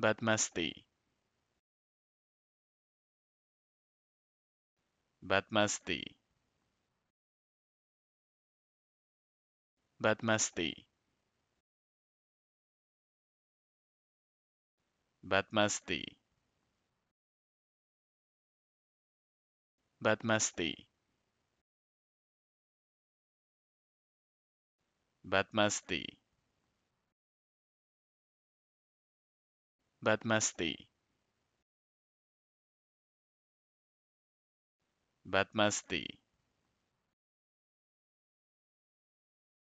that must be that must be But must be that must be that must be that must be but must thee. That must